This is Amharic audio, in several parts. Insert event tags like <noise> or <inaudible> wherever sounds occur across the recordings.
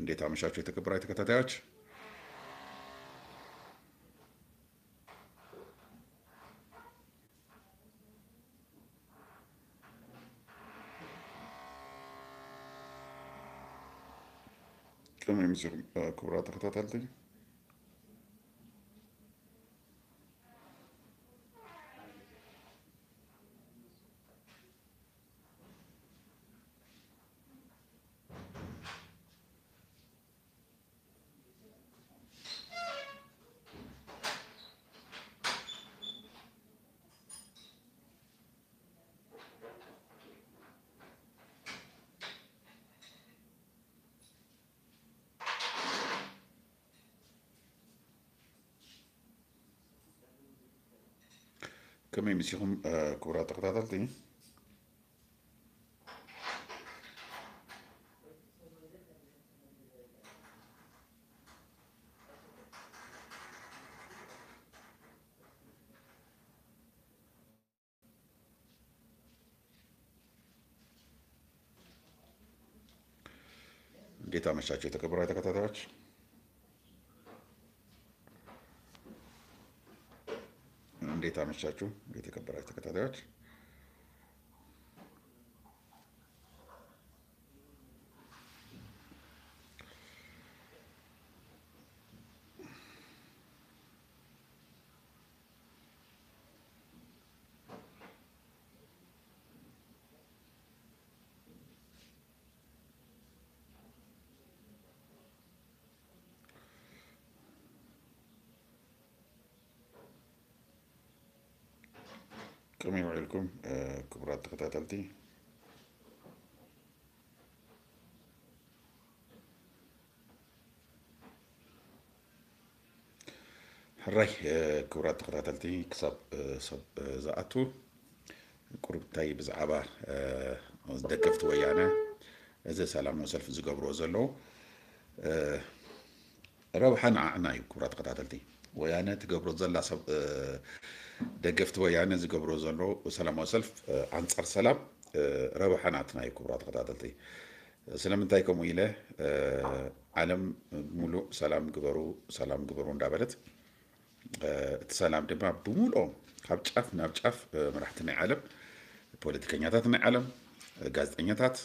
እንዴት አመሻችሁ የተከበራዊ ተከታታዮች። ቅም የሚዞር ክቡራ ተከታታልኝ ምስ ይኹም ክቡራት ተከታተልቲ እንዴት አመሻቸው የተከበሩ ተከታታዮች። እንደምናመሻችሁ የተከበራችሁ ተከታታዮች تقمين عليكم كبرات تقطع تلتي حري كبرات تقطع تلتي كسب آه، آه، زعتو كرب طيب زعبا آه، دكفت ويانا إذا سلام وسلف زقاب روزلو ربحا عنا كبرات تقطع تلتي ويانا تقبرو زلا سب ደገፍቲ ወያነ ዝገብሮ ዘሎ ሰላማዊ ሰልፍ ኣንፃር ሰላም ረብሓ ረብሓናትና እዩ ክቡራ ተከታተልቲ ስለምንታይ ከምኡ ኢለ ዓለም ሙሉእ ሰላም ግበሩ ሰላም ግበሩ እንዳበለት እቲ ሰላም ድማ ብሙልኦም ካብ ጫፍ ናብ ጫፍ መራሕቲ ናይ ዓለም ፖለቲከኛታት ናይ ዓለም ጋዜጠኛታት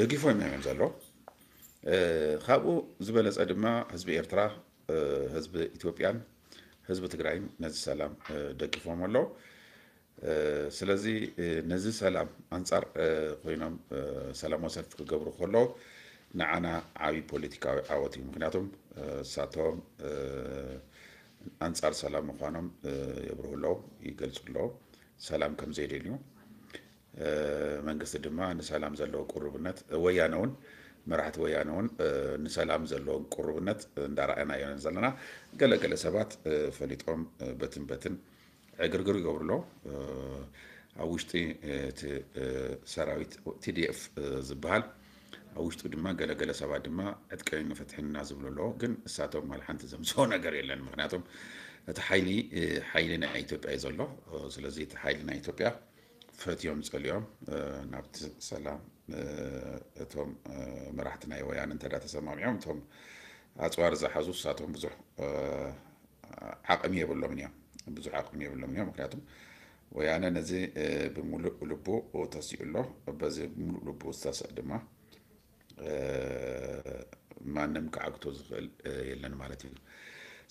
ደጊፎም እዮም ዘሎ ካብኡ ዝበለፀ ድማ ህዝቢ ኤርትራ ህዝቢ ኢትዮጵያን ህዝብ ትግራይም ነዚህ ሰላም ደቂፎም ኣሎ ስለዚ ነዚ ሰላም ኣንፃር ኮይኖም ሰላማዊ ሰልፊ ክገብሩ ከሎ ንዓና ዓብዪ ፖለቲካዊ ዓወት እዩ ምክንያቱም ሳቶም ኣንፃር ሰላም ምኳኖም የብርህ ኣለዉ ይገልፁ ኣለዉ ሰላም ከምዘይደልዩ መንግስቲ ድማ ንሰላም ዘለዎ ቅርብነት ወያነ እውን መራሕቲ ወያነ እውን ንሰላም ዘለዎም ቁርብነት እንዳረኣየና እዮነን ዘለና ገለገለ ሰባት ፈሊጦም በትን በትን ዕግርግር ይገብርሎ ኣብ ውሽጢ እቲ ሰራዊት ቲዲኤፍ ዝበሃል ኣብ ውሽጡ ድማ ገለገለ ሰባት ድማ ዕጥቅን ፍትሕና ዝብሉ ኣለዎ ግን እሳቶም ማል ሓንቲ ዘምስቦ ነገር የለን ምክንያቱም እቲ ሓይሊ ሓይሊ ናይ ኢትዮጵያ እዩ ዘሎ ስለዚ እቲ ሓይሊ ናይ ኢትዮጵያ ፈትዮም ፀልዮም ናብቲ ሰላም እቶም መራሕቲ ናይ ወያነ እንተዳ ተሰማሚዖም እቶም ኣፅዋር ዝሓዙ ሳቶም ብዙሕ ዓቕሚ የብሎምን እዮም ብዙሕ ዓቕሚ የብሎምን እዮም ምክንያቱም ወያነ ነዚ ብምሉእ ልቡ ተሲኡ ተሲኡሎ በዚ ብምሉእ ልቡ ዝተስእ ድማ ማንም ክዓግቶ ዝኽእል የለን ማለት እዩ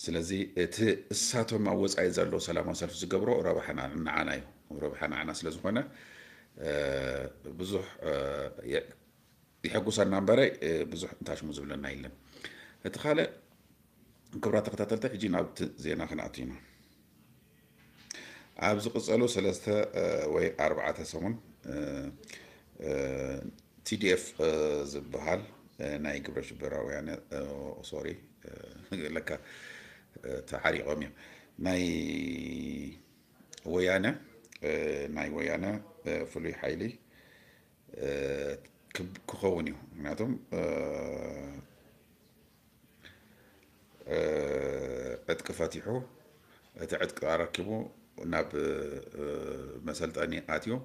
ስለዚ እቲ እሳቶም ኣብ ወፃኢ ዘሎ ሰላማዊ ሰልፊ ዝገብሮ ረብሓ ንዓና እዩ ረብሓ ንዓና ስለዝኮነ ብዙሕ ይሕጉሰና እምበረ ብዙሕ እንታሽሙ ዝብለና የለን እቲ ካልእ ክብራ ተከታተልቲ ሕጂ ናብቲ ዜና ክንኣት ኢና ኣብ ዝቕፀሉ ሰለስተ ወይ ኣርባዕተ ሰሙን ቲዲኤፍ ዝበሃል ናይ ግብረ ሽበራውያነ ሶሪ ለካ ተሓሪቆም እዮም ናይ ወያነ ናይ ወያነ فلوي حيلي كخوني معناتهم أه عتق فاتحو أتا عتق أركبو ناب مسلطاني آتيو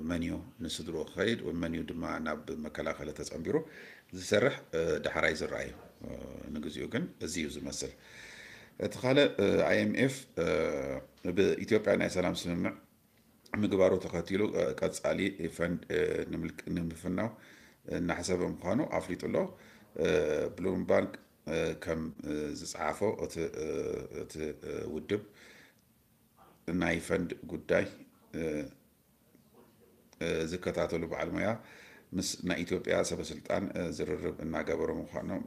منيو نسدرو خيد ومنيو دما ناب مكالا خلا تسعن بيرو زسرح دحراي زرعيو نقزيو كن زيو زمسل اتخالة اي ام اف بإثيوبيا نايسلام سنمع ምግባሩ ተኸቲሉ ቀፃሊ ንምፍናው እናሓሰበ ምኳኑ ኣፍሊጡ ኣሎ ብሉም ባንክ ከም ዝፀሓፎ እቲ ውድብ ናይ ፈንድ ጉዳይ ዝከታተሉ በዓል ሞያ ምስ ናይ ኢትዮጵያ ሰበስልጣን ዝርርብ እናገበሩ ምኳኖም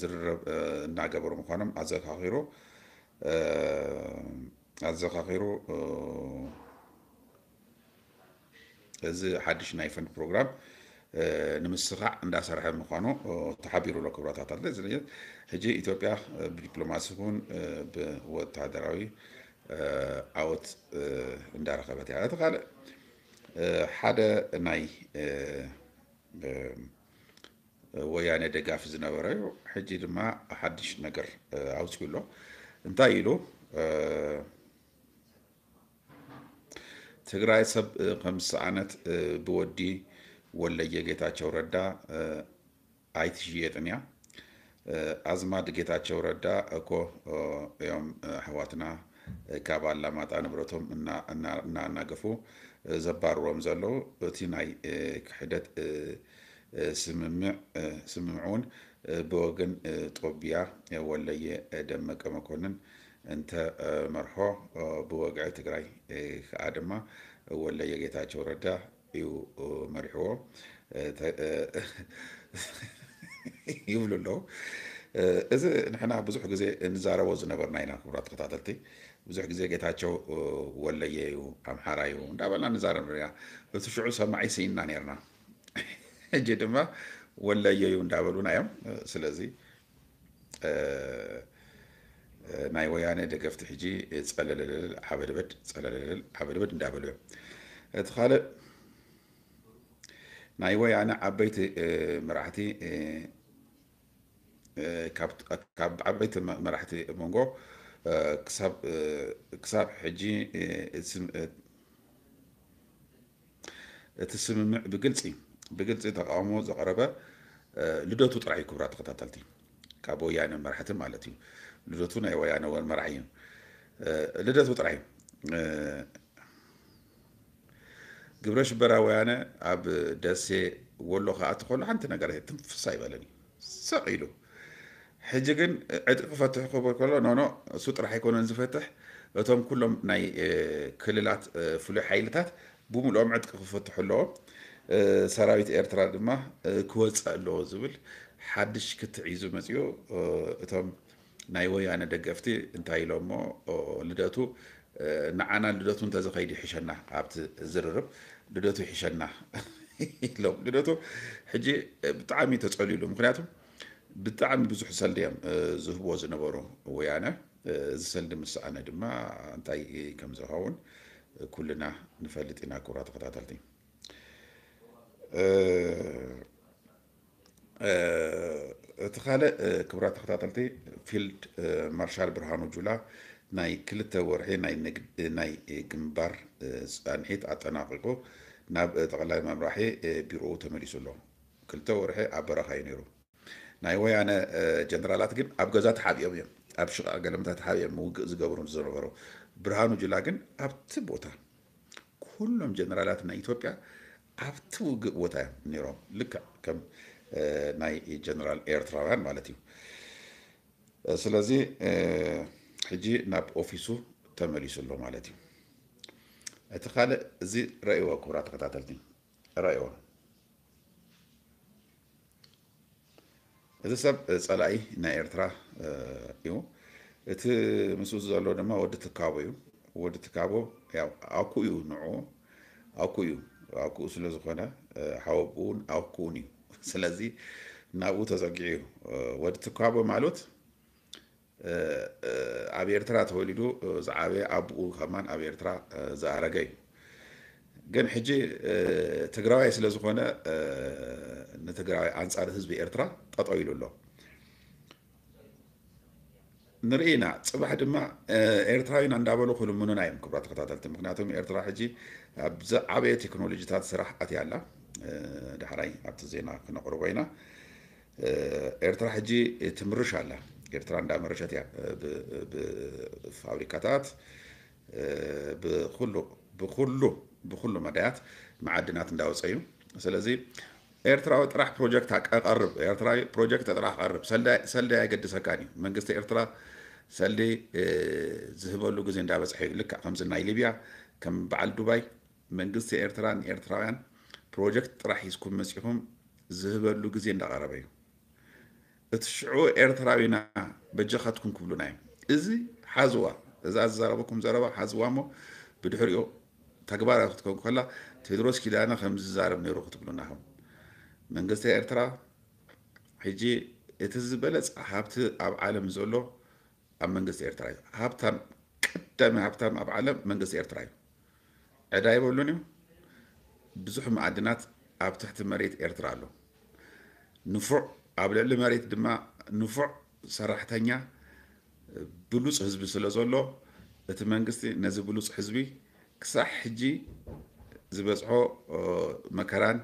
ዝርርብ እናገበሩ ምኳኖም ኣዘካኺሩ ኣዘኻኺሩ እዚ ሓድሽ ናይ ፈንድ ፕሮግራም ንምስኻዕ እንዳሰርሐ ምኳኑ ተሓቢሩ ሎ ክብረታት ኣለ ዝ ሕጂ ኢትዮጵያ ብዲፕሎማሲ እውን ብወተሃደራዊ ኣወት እንዳረኸበት እያ እቲ ካልእ ሓደ ናይ ወያነ ደጋፊ ዝነበረ እዩ ሕጂ ድማ ሓድሽ ነገር ኣውፅኡ ኣሎ እንታይ ኢሉ ትግራይ ሰብ ከምስ ዓነት ብወዲ ወለየ ጌታቸው ረዳ ኣይትሽ የጥንያ ኣዝማድ ጌታቸው ረዳ እኮ እዮም ኣሕዋትና ካብ ኣላማጣ ንብረቶም እናናገፉ ዘባርሮም ዘሎ እቲ ናይ ክሕደት ስምምዕ ስምምዕ እውን ብወገን ጦቢያ ወለየ ደመቀ መኮንን እንተ መርሖ ብወግዒ ትግራይ ከዓ ድማ ወለየ ጌታቸው ረዳ እዩ መሪሕዎ <laughs> ይብሉ ኣለዉ እዚ ንሕና ብዙሕ ግዜ ንዛረቦ ዝነበርና ኢና ክቡራት ተከታተልቲ ብዙሕ ግዜ ጌታቸው ወለየ እዩ ኣምሓራ እዩ እንዳበልና ንዛረብ ኢና እቲ ሽዑ ሰማዒ ስኢና ነርና <laughs> እጂ ድማ ወለየ እዩ እንዳበሉና እዮም ስለዚ ናይ ወያነ ደገፍቲ ሕጂ ፀለለለል ሓበደበድ ፀለለለል ሓበደበድ እንዳበሉ እዮም እቲ ካልእ ናይ ወያነ ዓበይቲ መራሕቲ ካብ ዓበይቲ መራሕቲ መንጎ ክሳብ ሕጂ እቲ ስምምዕ ብግልፂ ብግልፂ ተቃውሞ ዘቕረበ ልደቱ ጥራይ ክቡራት ተኸታተልቲ ካብ ወያነ መራሕቲ ማለት እዩ ልደቱ ናይ ወያነ ወን መራሒ እዩ ልደቱ ጥራሕ እዩ ግብረ ሽበራ ወያነ ኣብ ደሴ ወሎ ከዓ እትኸሉ ሓንቲ ነገር ትንፍሳ ይበለን እዩ ስቕ ኢሉ ሕጂ ግን ዕጥቂ ክፈትሕ ክበር ከሎ ኖኖ እሱ ጥራሕ ኣይኮነን ዝፈትሕ እቶም ኩሎም ናይ ክልላት ፍሉይ ሓይልታት ብሙሉኦም ዕጥቂ ክፈትሑ ኣለዎም ሰራዊት ኤርትራ ድማ ክወፅእ ኣለዎ ዝብል ሓድሽ ክትዕይዙ መፅኡ እቶም ናይ ወያነ ደገፍቲ እንታይ ኢሎ እሞ ልደቱ ንዓና ልደቱ እንተዝኸይዲ ይሕሸና ኣብቲ ዝርርብ ልደቱ ይሕሸና ኢሎም ልደቱ ሕጂ ብጣዕሚ ተፀሊሉ ምክንያቱ ብጣዕሚ ብዙሕ ሰልዲ እዮም ዝህብዎ ዝነበሩ ወያነ እዚ ሰልዲ ምስኣነ ድማ እንታይ ከም ዝኸውን ኩልና ንፈልጥ ኢና ክብራ ተኸታተልቲ እቲ ካልእ ክቡራት ተከታተልቲ ፊልድ ማርሻል ብርሃኑ ጁላ ናይ ክልተ ወርሒ ናይ ግንባር ፀንሒት ኣጠናቂቁ ናብ ጠቅላይ መምራሒ ቢሮኡ ተመሊሱ ኣሎ ክልተ ወርሒ ኣብ በረኻ እዩ ነይሩ ናይ ወያነ ጀነራላት ግን ኣብ ገዛ ተሓቢኦም እዮም ኣብ ሽቃ ገለምታት ሓቢኦም ውግእ ዝገብሩ ዝነበሩ ብርሃኑ ጁላ ግን ኣብቲ ቦታ ኩሎም ጀነራላት ናይ ኢትዮጵያ ኣብቲ ውግእ ቦታ እዮም ነሮም ልክዕ ከም ናይ ጀነራል ኤርትራውያን ማለት እዩ ስለዚ ሕጂ ናብ ኦፊሱ ተመሊሱ ኣሎ ማለት እዩ እቲ ካልእ እዚ ረእይዎ ክብራ ተከታተልቲ ረእይዎ እዚ ሰብ ፀላኢ ናይ ኤርትራ እዩ እቲ ምስ ዘሎ ድማ ወዲ ትካቦ እዩ ወዲ ትካቦ ኣኩ እዩ ኣኩኡ ንዑ ኣኩኡ ኣኩኡ ስለዝኮነ ሓወብኡን ኣኩኡን እዩ ስለዚህ ናብኡ ወዲ ወድትኳቦ ማለት ኣብ ኤርትራ ተወሊዱ ዝዓበየ ኣብኡ ከማ ኣብ ኤርትራ ዝኣረገ እዩ ግን ሕጂ ትግራዋይ ስለ ዝኾነ ንትግራዋይ ኣንፃር ህዝቢ ኤርትራ ጠጠው ኢሉ ኣሎ ንርኢና ፅባሕ ድማ ኤርትራዊና እንዳበሉ ክልምኑና እዮም ክብራ ተከታተልቲ ምክንያቱም ኤርትራ ሕጂ ኣብዚ ዓበየ ቴክኖሎጂታት ስራሕ ኣትያ ኣላ ዳሕራይ ኣብቲ ዜና ክነቕርቦ ኢና ኤርትራ ሕጂ ትምርሽ ኣላ ኤርትራ እንዳመረሸት እያ ብፋብሪካታት ብኩሉ ብኩሉ መዳያት መዓድናት እንዳወፀ እዩ ስለዚ ኤርትራዊ ጥራሕ ፕሮጀክት ቀርብ ኤርትራዊ ፕሮጀክት ጥራሕ ቀርብ ሰልዲ ኣይገድሰካን እዩ መንግስቲ ኤርትራ ሰልዲ ዝህበሉ ግዜ እንዳበፅሐ እዩ ልክዕ ከምዚ ናይ ሊብያ ከም በዓል ዱባይ መንግስቲ ኤርትራን ኤርትራውያን ፕሮጀክት ጥራሕ እዩ ዝኩም መፂኹም ዝህበሉ ግዜ እንዳቀረበ እዩ እቲ ሽዑ ኤርትራዊና በጀኻትኩም ክብሉና እዩ እዚ ሓዝዋ እዛ ዝዛረበኩም ዘረባ ሓዝዋ እሞ ብድሕሪኡ ተግባራዊ ክትከውን ከላ ቴድሮስ ኪዳነ ከም ዝዛረብ ነይሩ ክትብሉና ከም መንግስቲ ኤርትራ ሕጂ እቲ ዝበለፅ ሃብቲ ኣብ ዓለም ዘሎ ኣብ መንግስቲ ኤርትራ እዩ ሃብታም ቀዳሚ ሃብታም ኣብ ዓለም መንግስቲ ኤርትራ እዩ ዕዳ ይበሉን እዩ ብዙሕ መዓድናት ኣብ ትሕቲ መሬት ኤርትራ ኣሎ ንፉዕ ኣብ ልዕሊ መሬት ድማ ንፉዕ ሰራሕተኛ ብሉፅ ህዝቢ ስለ ዘሎ እቲ መንግስቲ ነዚ ብሉፅ ህዝቢ ክሳብ ሕጂ ዝበፅሖ መከራን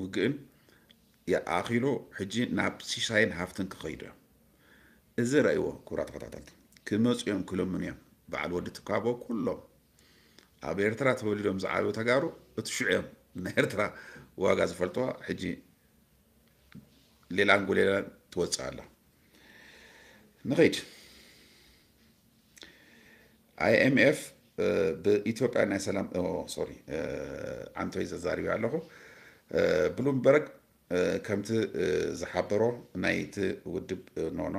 ውግእን ኣኺሉ ሕጂ ናብ ሲሳይን ሃፍትን ክኸይዱ እዮም እዚ ረእይዎ ክቡራ ተኸታተልቲ ክመፁ እዮም ክለምኑ እዮም በዓል ወዲ ትካቦ ኩሎም ኣብ ኤርትራ ተወሊዶም ዝዓበዩ ተጋሩ እቲ ሽዑዮም ንኤርትራ ዋጋ ዝፈልጥዋ ሕጂ ሌላን ጎሌላን ትወፅእ ኣላ ንኸይድ ኣይኤምኤፍ ብኢትዮጵያ ናይ ሰላም ሶሪ ዓንተይ ዘዛሪቡ ኣለኹ ብሉምበርግ ከምቲ ዝሓበሮ ናይቲ ውድብ ኖኖ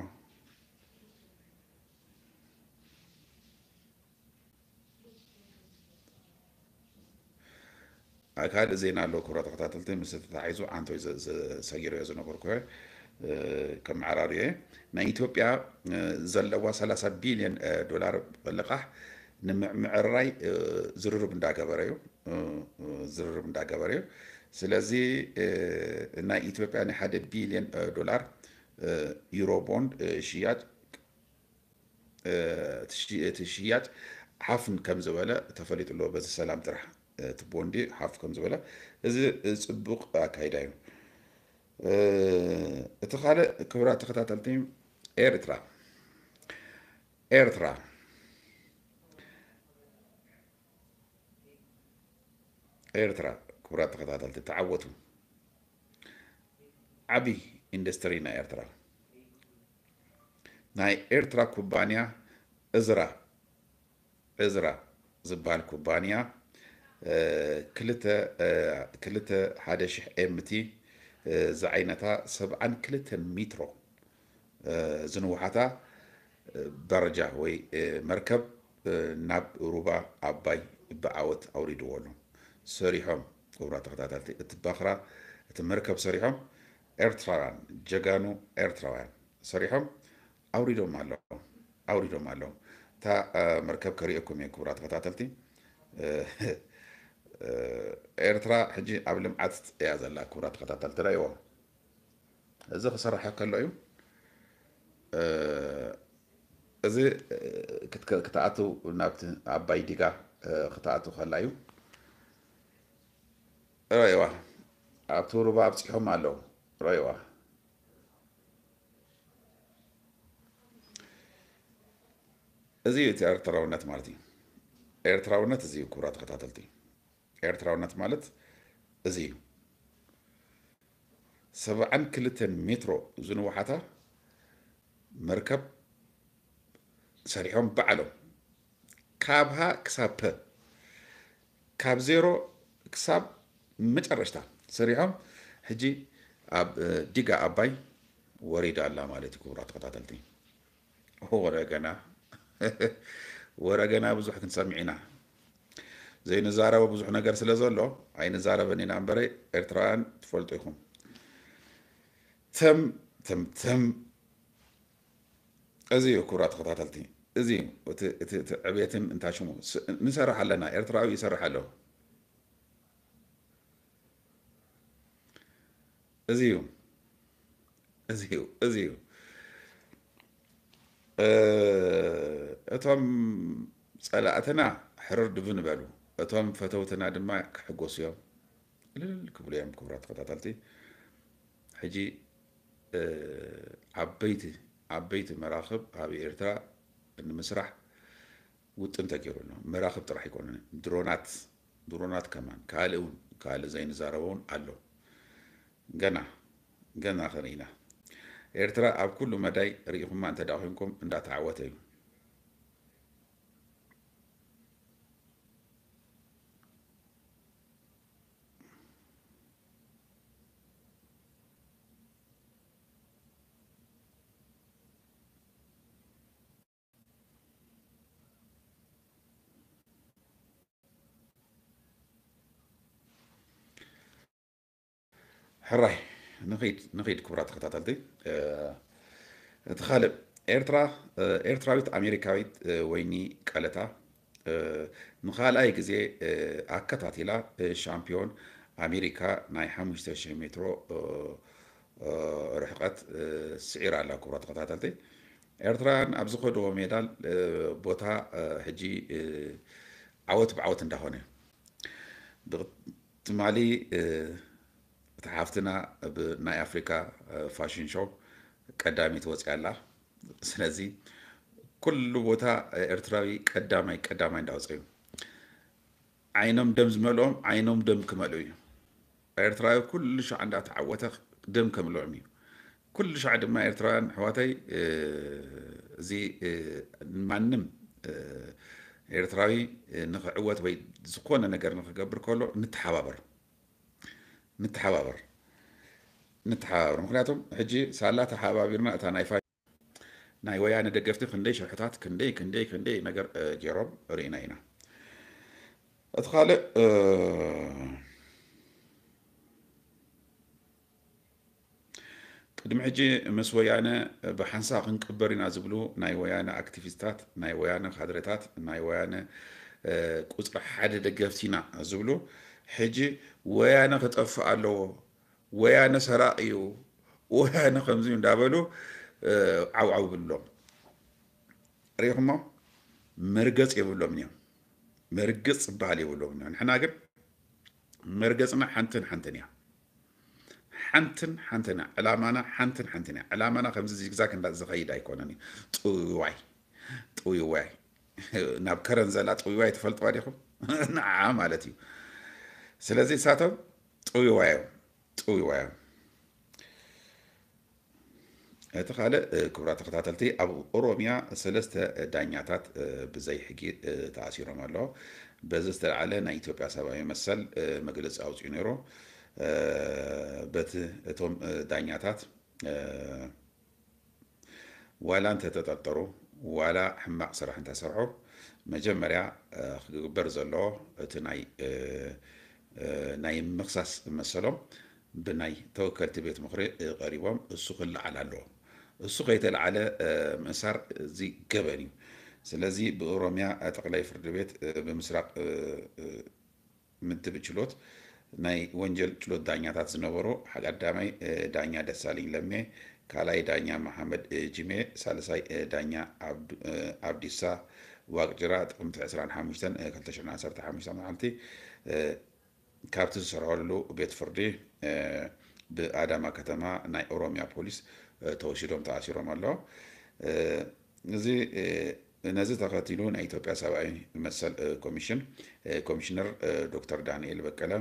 ካልእ ዜና ኣለዎ ክብራ ተኸታተልቲ ምስ ተተሓሒዙ ዓንቶይ ሰጊሮ እየ ዝነበርኩ ከም ዓራርዮ እየ ናይ ኢትዮጵያ ዘለዋ 30 ቢልዮን ዶላር ልቓሕ ንምዕራይ ዝርርብ እንዳገበረ እዩ ዝርርብ እንዳገበረ እዩ ስለዚ ናይ ኢትዮጵያ ናይ ሓደ ቢልዮን ዶላር ዩሮ ቦንድ ሽያጭ ትሽያጭ ሓፍን ከም ዝበለ ተፈሊጡሎ በዚ ሰላም ጥራሕ ትቦ እንዲ ሓፍ ከም ዝበላ እዚ ፅቡቕ ኣካይዳ እዩ እቲ ካልእ ክብራት ተኸታተልቲ ኤርትራ ኤርትራ ኤርትራ ክብራት ተኸታተልቲ ተዓወቱ ዓብይ ኢንዱስትሪ ናይ ኤርትራ ናይ ኤርትራ ኩባንያ እዝራ እዝራ ዝበሃል ኩባንያ ክልተ ክልተ ሓደ ሽሕ ኤምቲ ዝዓይነታ ሰብዓን ክልተን ሚትሮ ዝንውሓታ ደረጃ ወይ መርከብ ናብ ሩባ ኣባይ ብዓወት ኣውሪድዎ ኣሎ ሰሪሖም ክቡራ ተኸታተልቲ እቲ ባኽራ እቲ መርከብ ሰሪሖም ኤርትራውያን ጀጋኑ ኤርትራውያን ሰሪሖም ኣውሪዶም ኣለዎ ኣውሪዶም ኣለዎ እታ መርከብ ከሪኦኩም እየ ክቡራ ተኸታተልቲ ኤርትራ ሕጂ ኣብ ልምዓት እያ ዘላ ክቡራት ተኸታተል ትርእይዎ እዚ ክስራሕ ከሎ እዩ እዚ ክትኣቱ ናብቲ ኣባይ ዲጋ ክትኣቱ ከላ እዩ ረእይዋ ኣብቲ ሩባ ኣብፅሖም ኣለዉ ረእይዋ እዚ እቲ ኤርትራውነት ማለት እዩ ኤርትራውነት እዚ ክቡራት ተኸታተልቲ እዩ ኤርትራውነት ማለት እዚ እዩ ሰብዓን ክልተን ሜትሮ ዝንዋሓታ መርከብ ሰሪሖም በዓሎም ካብ ሃ ክሳብ ፐ ካብ ዜሮ ክሳብ መጨረሽታ ሰሪሖም ሕጂ ኣብ ዲጋ ኣባይ ወሪዳ ኣላ ማለት እዩ ክቡራት ተኸታተልቲ ወረገና ወረገና ብዙሕ ክንሰሚዕ ኢና ዘይን ዛረቦ ብዙሕ ነገር ስለ ዘሎ ኣይንዛረበን ኢና እምበረይ ኤርትራውያን ትፈልጡ ኢኹም ተምተምተም እዚ እዩ ክቡራት ተኸታተልቲ እዚ እቲ ዕብየትን እንታ ሽሙ ንሰርሕ ኣለና ኤርትራዊ ይሰርሕ ኣለዎ እዚ እዩ እዚ እዩ እዚ እዩ እቶም ፀላእትና ሕርር ድብን በሉ እቶም ፈተውትና ድማ ክሕጎሱ እዮም እልል ክብሉ እዮም ክቡራት ተኸታተልቲ ሕጂ ዓበይቲ ዓበይቲ መራኽብ ኣብ ኤርትራ ንምስራሕ ውጥን ተገይሩሉ መራኽብ ጥራሕ ይኮኑን ድሮናት ድሮናት ከማን ካልእ እውን ካልእ ዘይንዛረቦ እውን ኣሎ ገና ገና ኸርኢና ኤርትራ ኣብ ኩሉ መዳይ ርኢኹማ እንተዳ ኮንኩም እንዳተዓወተ እዩ حراي نغيد نغيد كبرات خطاتلتي آه، تخالب ايرترا ايرتراويت آه، امريكاويت آه، ويني قالتا نخال اي كزي اكتاتيلا شامبيون امريكا ناي حمشتش مترو رحقت سعير على كبرات خطاتلتي ኤርትራን ኣብዚ ከድዎ ሜዳል ቦታ ሕጂ ዓወት ብዓወት እንዳኾነ ድማሊ ተሓፍትና ኣብ ናይ ኣፍሪካ ፋሽን ሾው ቀዳሚ ወፅያ ኣላ ስለዚ ኩሉ ቦታ ኤርትራዊ ቀዳማይ ቀዳማይ እንዳወፅ እዩ ዓይኖም ደም ዝመልኦም ዓይኖም ደም ክመልኡ እዩ ኤርትራዊ ኩሉ ሸዓ እንዳተዓወተ ደም ከምልዖም እዩ ኩሉ ሸዓ ድማ ኤርትራውያን ኣሕዋተይ እዚ ማንም ኤርትራዊ ንክዕወት ወይ ዝኮነ ነገር ንክገብር ከሎ ንተሓባበር ንተሓባበር ንተሓባበር ምክንያቱም ሕጂ ሳላ ተሓባቢርና እታ ናይ ናይ ወያነ ደገፍቲ ክንደይ ሽርሕታት ክንደይ ክንደይ ክንደይ ነገር ገይሮም ርኢና ኢና እቲ ካልእ ቅድሚ ሕጂ ምስ ወያነ ብሓንሳ ክንቅበር ኢና ዝብሉ ናይ ወያነ ኣክቲቪስትታት ናይ ወያነ ካድሬታት ናይ ወያነ ቁፅሪ ሓደ ደገፍቲ ኢና ዝብሉ ሕጂ ወይ ኣነ ክጠፍእ ኣለዎ ወይ ኣነ ሰራቅ እዩ ወይ ኣነ ከምዚ እንዳበሉ ዓብዓው ብሎም ሪኢኹሞ መርገፅ የብሎም እዮም መርገፅ ዝበሃል የብሎም እዮም ንሕና ግን መርገፅና ሓንትን ሓንትን እያ ሓንትን ሓንትን እያ ዕላማና ሓንትን ሓንትን እያ ዕላማና ከምዚ ዚግዛግ እንዳዝኸይድ ኣይኮነን እዩ ጥውይዋይ ጥውይዋይ ናብ ከረን ዘላ ጥውይዋይ ተፈልጥዋ ዲኹም ንዓ ማለት እዩ ስለዚህ እሳቶም ጥውይ ዋዮ ጥውይ ዋዮ እቲ ካልእ ክቡራት ተከታተልቲ ኣብ ኦሮምያ ሰለስተ ዳኛታት ብዘይ ሕጊ ተኣሲሮም ኣለዎ በዚ ዝተለዓለ ናይ ኢትዮጵያ ሰብኣዊ መሰል መግለፂ ኣውፅኡ ነይሩ በቲ እቶም ዳኛታት ዋላ እንተተጠርጠሩ ዋላ ሕማቅ ስራሕ እንተሰርሑ መጀመርያ ክግበር ዘለዎ እቲ ናይ ናይ ምቕሳስ መሰሎም ብናይ ተወከልቲ ቤት ምክሪ ቀሪቦም እሱ ክላዓል ኣለዎ እሱ ከይተለዓለ ምእሳር እዚ ገበን እዩ ስለዚ ብኦሮምያ ጠቅላይ ፍርድ ቤት ብምስራቅ ምድብ ችሎት ናይ ወንጀል ችሎት ዳኛታት ዝነበሩ ቀዳማይ ዳኛ ደሳለኝ ለሜ ካልኣይ ዳኛ መሓመድ ጅሜ ሳልሳይ ዳኛ ኣብዲሳ ዋቅጅራ ጥቅምቲ 25 2015 መዓልቲ ካብቲ ዝሰርሐሉ ቤት ፍርዲ ብኣዳማ ከተማ ናይ ኦሮምያ ፖሊስ ተወሲዶም ተኣሲሮም ኣለዎ እዚ ነዚ ተኸቲሉ ናይ ኢትዮጵያ ሰብኣዊ መሰል ኮሚሽን ኮሚሽነር ዶክተር ዳንኤል በቀለ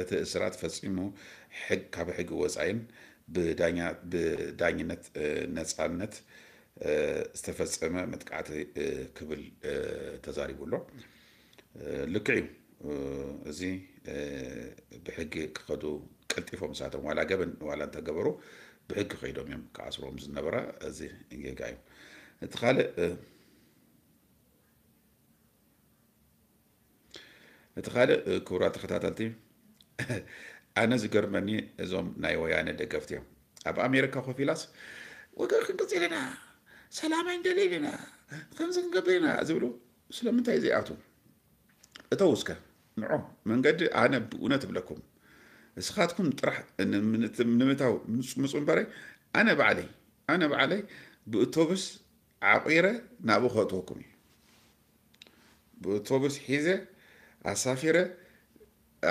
እቲ እስራት ፈፂሙ ካብ ሕጊ ወፃኢን ብዳኝነት ነፃነት ዝተፈፀመ መጥቃዕቲ ክብል ተዛሪቡ ኣሎ ልክዕ እዩ እዚ ብሕጊ ክኸዱ ቀልጢፎም ንሳቶም ዋላ ገበን ዋላ እንተገበሩ ብሕጊ ከይዶም እዮም ክዓስሮም ዝነበራ እዚ ጌጋ እዩ እቲ ካልእ እቲ ካልእ ክቡራት ተኸታተልቲ ኣነ ዝገርመኒ እዞም ናይ ወያነ ደገፍቲ እዮም ኣብ ኣሜሪካ ኮፍ ኢላስ ወገን ክንቅፅል ኢና ሰላማይ ንደሊ ኢልና ከምዚ ክንገብር ኢና ዝብሉ ስለምንታይ ዘይኣቱ እተውስከ ንዖም መንገዲ ኣነ ብእውነት እብለኩም ንስኻትኩም ጥራሕ ንምእታው ምፁ እምበረይ ኣነ ባዕለይ ኣነ ባዕለይ ብእቶብስ ዓቑረ ናብኡ ከእትወኩም እዩ ብእቶብስ ሒዘ ኣሳፊረ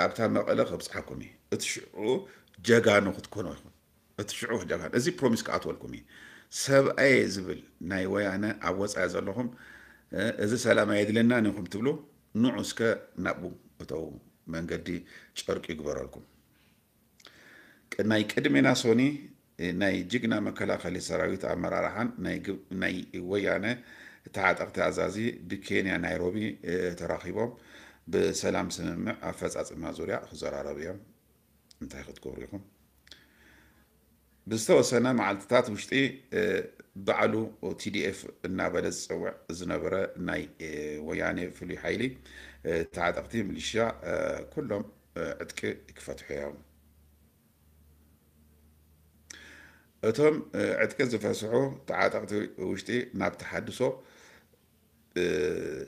ኣብታ መቐለ ከብፅሓኩም እዩ እቲ ሽዑ ጀጋኑ ክትኮኖ ይኹም እቲ ሽዑ ጀጋኑ እዚ ፕሮሚስ ክኣትወልኩም እዩ ሰብኣየ ዝብል ናይ ወያነ ኣብ ወፃኢ ዘለኹም እዚ ሰላም ኣየድለና ንኹም ትብሉ ንዑ እስከ ናቡ እተው መንገዲ ጨርቂ ይግበረልኩም ናይ ቅድሜና ሶኒ ናይ ጅግና መከላኸሊ ሰራዊት ኣመራርሓን ናይ ወያነ ተዓጠቅቲ ኣዛዚ ብኬንያ ናይሮቢ ተራኺቦም ብሰላም ስምምዕ ኣፈፃፅማ ዙርያ ክዘራረብ እዮም እንታይ ክትገብሩ ኢኹም سنه مع التتات وشتي إيه، آه، بعلو او تي دي اف النابل الصوع زنبرة ناي آه، وياني في اللي حيلي آه، تعاد اقتي ميليشيا كلهم عدك كفتحوا يوم اتهم عدك زفاسحو تعاد اقتي وشتي ما إيه، بتحدثو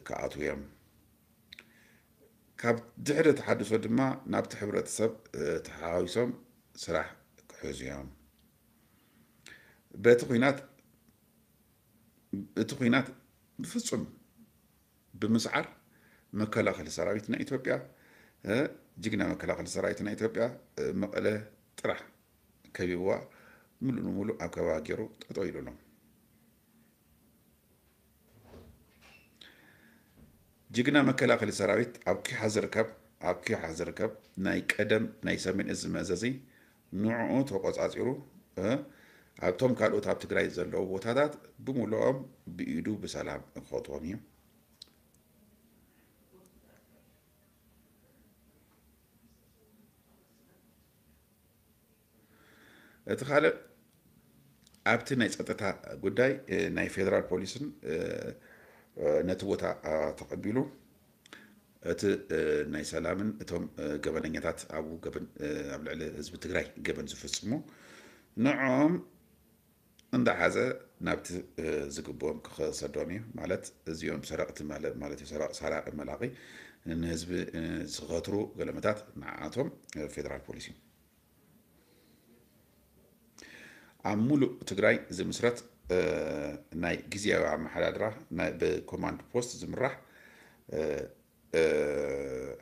كاعتو يوم كاب دحرة تحدثو دما ناب حبرة سب تحاويسهم سراح كحوزيهم በቲ ኩናት እቲ ኩናት ብፍፁም ብምስዓር መከላኸሊ ሰራዊት ናይ ኢትዮጵያ ጅግና መከላኸሊ ሰራዊት ናይ ኢትዮጵያ መቐለ ጥራሕ ከቢብዋ ሙሉእ ንሙሉእ ኣብ ከባቢ ገይሩ ጠጠው ኢሉ ኣሎ ጅግና መከላኸሊ ሰራዊት ኣብ ኪሓ ዝርከብ ኣብ ኪሓ ዝርከብ ናይ ቀደም ናይ ሰሜን እዝ መእዘዚ ንዕኡ ተቆፃፂሩ ኣብቶም ካልኦት ኣብ ትግራይ ዘለዉ ቦታታት ብምሉኦም ብኢዱ ብሰላም እንኸትዎም እዩ እቲ ካልእ ኣብቲ ናይ ፀጥታ ጉዳይ ናይ ፌደራል ፖሊስን ነቲ ቦታ ተቐቢሉ እቲ ናይ ሰላምን እቶም ገበነኛታት ኣብኡ ገበን ኣብ ልዕሊ ህዝቢ ትግራይ ገበን ዝፍፅሙ ንዕኦም እንዳሓዘ ናብቲ ዝግብኦም ክኸሰዶም እዩ ማለት እዚኦም ሰረቕቲ ማለት እዩ ሰራቂ መላኺ ንህዝቢ ዝኸትሩ ገለመታት ንዓቶም ፌደራል ፖሊስ እዩ ኣብ ሙሉእ ትግራይ ዝምስረት ናይ ግዜያዊ ኣመሓዳድራ ብኮማንድ ፖስት ዝምራሕ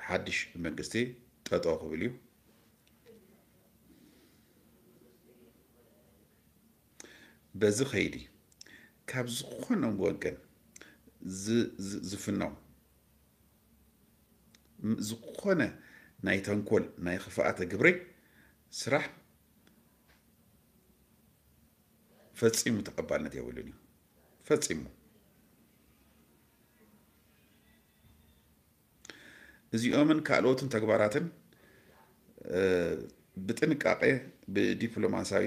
ሓድሽ መንግስቲ ጠጠው ክብል እዩ በዚ ከይዲ ካብ ዝኾነ ወገን ዝፍነው ዝኾነ ናይ ተንኮል ናይ ክፍኣተ ግብሪ ስራሕ ፈፂሙ ተቐባልነት የብሉን እዩ ፈፂሙ እዚኦምን ካልኦትን ተግባራትን ብጥንቃቄ ብዲፕሎማሲያዊ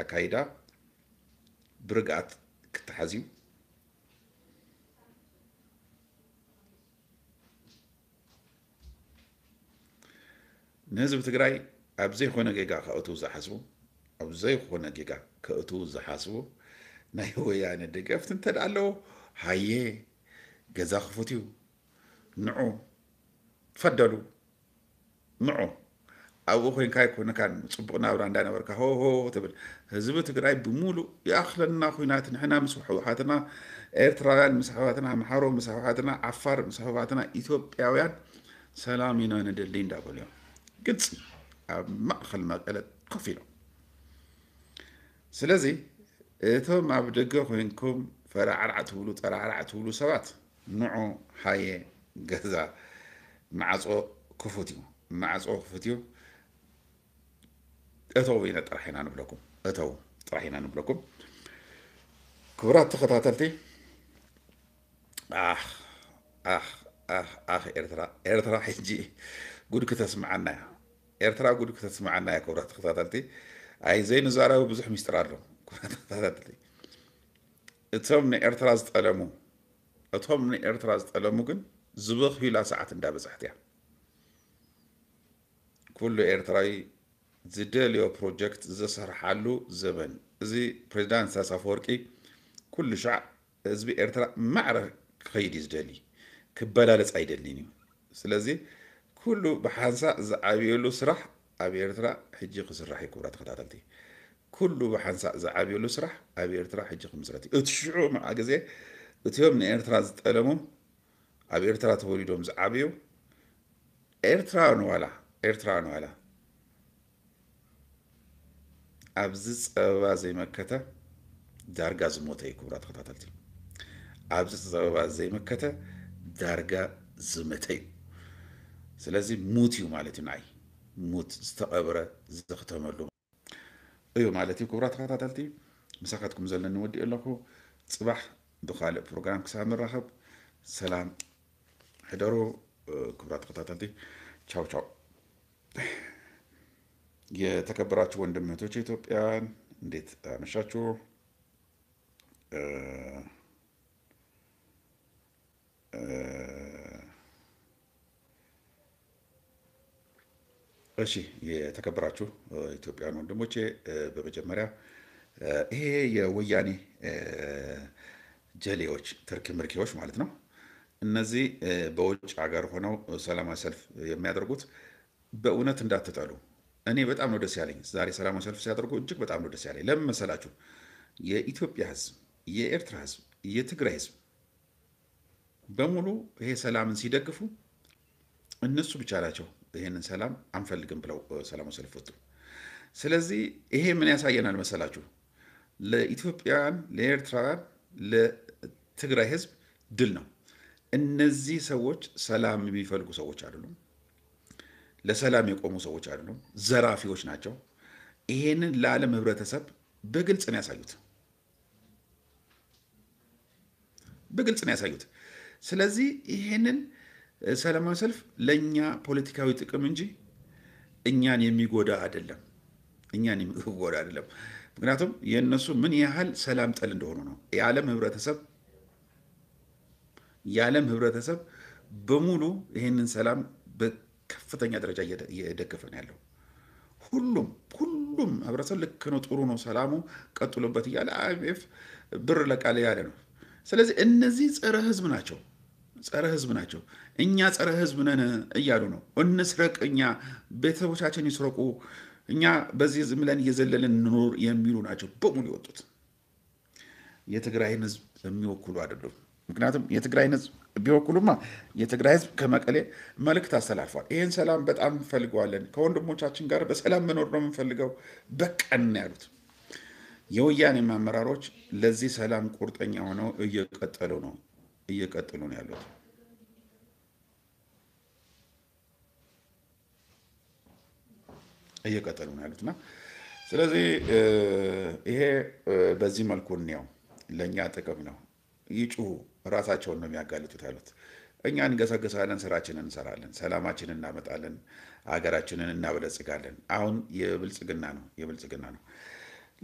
ኣካይዳ ብርግኣት ክትሓዝ እዩ ንህዝቢ ትግራይ ኣብ ዘይኮነ ጌጋ ከእትዉ ዝሓስቡ ኣብ ዘይኮነ ጌጋ ከእትዉ ዝሓስቡ ናይ ወያነ ደገፍቲ እንተ ደኣ ኣለዎ ሃየ ገዛ ክፉት እዩ ንዑ ትፈደሉ ንዑ ኣብኡ ኮይንካ ይኮነካን ፅቡቅ ናብራ እንዳነበርካ ሆሆ ትብል ህዝቢ ትግራይ ብሙሉእ ይኣኽለና ኩናት ንሕና ምስ ሕወሓትና ኤርትራውያን ምስ ሕወሓትና ኣምሓሮ ምስ ሕወሓትና ዓፋር ምስ ሕወሓትና ኢትዮጵያውያን ሰላም ኢና ንደሊ እንዳበሉ እዮም ግልፂ ኣብ ማእኸል መቀለ ኮፍ ኢሎም ስለዚ እቶም ኣብ ደገ ኮይንኩም ፈራዕራዕ ትብሉ ጠራዕራዕ ትብሉ ሰባት ንዑ ሓየ ገዛ ማዕፆ ክፉት እዩ ማዕፆ ክፉት እዩ እተው ኢና ጥራሕ ኢና ንብለኩም እተው ጥራሕ ኢና ንብለኩም ክቡራት ተኸታተልቲ ኣህ ኣህ ኣህ ኣኽ ኤርትራ ኤርትራ ሕጂ ጉድ ክተስምዓና እያ ኤርትራ ጉድ ክተስምዓና እያ ክቡራት ተኸታተልቲ ኣይ ዘይንዛረቡ ብዙሕ ሚስጥር ኣሎ ክቡራት ተኸታተልቲ እቶም ንኤርትራ ዝጠለሙ እቶም ንኤርትራ ዝጠለሙ ግን ዝበኽዩላ ሰዓት እንዳበፃሕት እያ ኩሉ ኤርትራዊ ዝደልዮ ፕሮጀክት ዘሰርሓሉ ዘበን እዚ ፕሬዚዳንት ሳልሳይ አፈወርቂ ኩሉ ሻዕ ህዝቢ ኤርትራ ማዕረ ክኸይድ እዩ ዝደሊ ክበላለፅ ኣይደሊን እዩ ስለዚ ኩሉ ብሓንሳ ዝዓብየሉ ስራሕ ኣብ ኤርትራ ሕጂ ክስራሕ እዩ ክቡራት ተከታተልቲ ኩሉ ብሓንሳ ዝዓብየሉ ስራሕ ኣብ ኤርትራ ሕጂ ክምስረት እዩ እቲ ሽዑ መዓ ግዜ እትዮም ንኤርትራ ዝጠለሙ ኣብ ኤርትራ ተወሊዶም ዝዓብዩ ኤርትራውያን ዋላ ኤርትራውያን ዋላ ኣብዚ ፀበባ ዘይመከተ ዳርጋ ዝሞተ እዩ ክቡራት ተኸታተልቲ ኣብዚ ፀበባ ዘይመከተ ዳርጋ ዝመተ እዩ ስለዚ ሙት እዩ ማለት እዩ ንዓይ ሙት ዝተቐብረ ዘኽተመሉ እዩ ማለት እዩ ክቡራት ተኸታተልቲ ምሳኻትኩም ዘለኒ ወዲኡ ኣለኹ ፅባሕ ብካልእ ፕሮግራም ክሳብ ንራኸብ ሰላም ሕደሮ ክቡራት ተኸታተልቲ ቻው ቻው የተከበራችሁ ወንድም ኢትዮጵያን እንዴት አመሻችሁ? እሺ የተከበራችሁ ኢትዮጵያን ወንድሞቼ በመጀመሪያ ይሄ የወያኔ ጀሌዎች ትርኪ ምርኪዎች ማለት ነው። እነዚህ በውጭ ሀገር ሆነው ሰላማዊ ሰልፍ የሚያደርጉት በእውነት እንዳትጠሉ እኔ በጣም ነው ደስ ያለኝ። ዛሬ ሰላማዊ ሰልፍ ሲያደርጉ እጅግ በጣም ነው ደስ ያለኝ። ለምን መሰላችሁ? የኢትዮጵያ ህዝብ የኤርትራ ህዝብ የትግራይ ህዝብ በሙሉ ይሄ ሰላምን ሲደግፉ እነሱ ብቻ ናቸው ይህንን ሰላም አንፈልግም ብለው ሰላማዊ ሰልፍ ወጡ። ስለዚህ ይሄ ምን ያሳየናል መሰላችሁ? ለኢትዮጵያውያን፣ ለኤርትራውያን፣ ለትግራይ ህዝብ ድል ነው። እነዚህ ሰዎች ሰላም የሚፈልጉ ሰዎች አይደሉም። ለሰላም የቆሙ ሰዎች አይደሉም፣ ዘራፊዎች ናቸው። ይሄንን ለዓለም ህብረተሰብ በግልጽ ነው ያሳዩት፣ በግልጽ ነው ያሳዩት። ስለዚህ ይሄንን ሰላማዊ ሰልፍ ለእኛ ፖለቲካዊ ጥቅም እንጂ እኛን የሚጎዳ አይደለም፣ እኛን የሚጎዳ አይደለም። ምክንያቱም የእነሱ ምን ያህል ሰላም ጠል እንደሆኑ ነው የዓለም ህብረተሰብ የዓለም ህብረተሰብ በሙሉ ይህንን ሰላም ከፍተኛ ደረጃ እየደገፈ ነው ያለው። ሁሉም ሁሉም ህብረተሰብ ልክ ነው፣ ጥሩ ነው፣ ሰላሙ ቀጥሎበት እያለ አይኤምኤፍ ብር ለቃል ያለ ነው። ስለዚህ እነዚህ ጸረ ህዝብ ናቸው፣ ጸረ ህዝብ ናቸው። እኛ ጸረ ህዝብ ነን እያሉ ነው። እንስረቅ፣ እኛ ቤተሰቦቻችን ይስረቁ፣ እኛ በዚህ ዝም ብለን እየዘለልን እንኖር የሚሉ ናቸው በሙሉ የወጡት። የትግራይን ህዝብ የሚወክሉ አይደሉም። ምክንያቱም የትግራይን ህዝብ ቢወኩሉማ የትግራይ ህዝብ ከመቀሌ መልእክት አስተላልፏል። ይህን ሰላም በጣም እንፈልገዋለን፣ ከወንድሞቻችን ጋር በሰላም መኖር ነው የምንፈልገው፣ በቀን ያሉት የወያኔ አመራሮች ለዚህ ሰላም ቁርጠኛ ሆነው እየቀጠሉ ነው እየቀጠሉ ነው ያሉት። እየቀጠሉ ነው ያሉት ስለዚህ ይሄ በዚህ መልኩ እንየው፣ ለእኛ ጥቅም ነው። ይጩሁ ራሳቸውን ነው የሚያጋልጡት ያሉት። እኛ እንገሰግሳለን፣ ስራችንን እንሰራለን፣ ሰላማችንን እናመጣለን፣ ሀገራችንን እናበለጽጋለን። አሁን የብልጽግና ነው የብልጽግና ነው።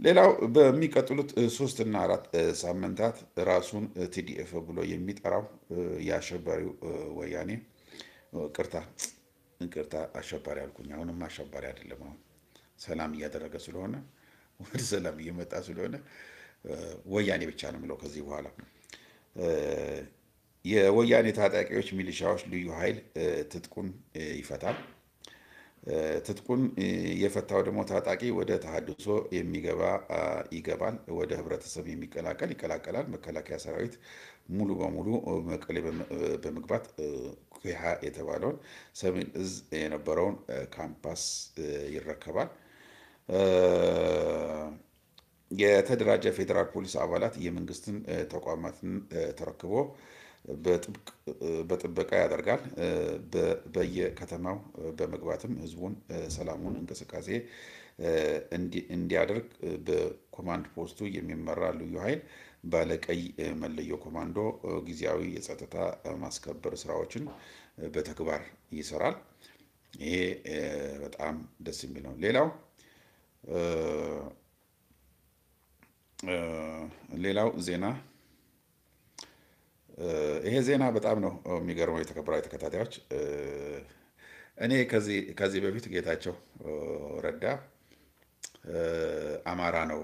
ሌላው በሚቀጥሉት ሶስት እና አራት ሳምንታት ራሱን ቲዲኤፍ ብሎ የሚጠራው የአሸባሪው ወያኔ ቅርታ ቅርታ አሸባሪ አልኩኝ። አሁንም አሸባሪ አይደለም። አሁን ሰላም እያደረገ ስለሆነ ወደ ሰላም እየመጣ ስለሆነ ወያኔ ብቻ ነው የምለው ከዚህ በኋላ የወያኔ ታጣቂዎች ሚሊሻዎች ልዩ ኃይል ትጥቁን ይፈታል። ትጥቁን የፈታው ደግሞ ታጣቂ ወደ ተሃድሶ የሚገባ ይገባል። ወደ ህብረተሰብ የሚቀላቀል ይቀላቀላል። መከላከያ ሰራዊት ሙሉ በሙሉ መቀሌ በመግባት ኩሃ የተባለውን ሰሜን እዝ የነበረውን ካምፓስ ይረከባል። የተደራጀ ፌዴራል ፖሊስ አባላት የመንግስትን ተቋማትን ተረክቦ በጥበቃ ያደርጋል። በየከተማው በመግባትም ህዝቡን ሰላሙን እንቅስቃሴ እንዲያደርግ በኮማንድ ፖስቱ የሚመራ ልዩ ኃይል ባለቀይ መለዮ ኮማንዶ ጊዜያዊ የጸጥታ ማስከበር ስራዎችን በተግባር ይሰራል። ይሄ በጣም ደስ የሚል ነው። ሌላው ሌላው ዜና ይሄ ዜና በጣም ነው የሚገርመው። የተከበራዊ ተከታታዮች እኔ ከዚህ በፊት ጌታቸው ረዳ አማራ ነው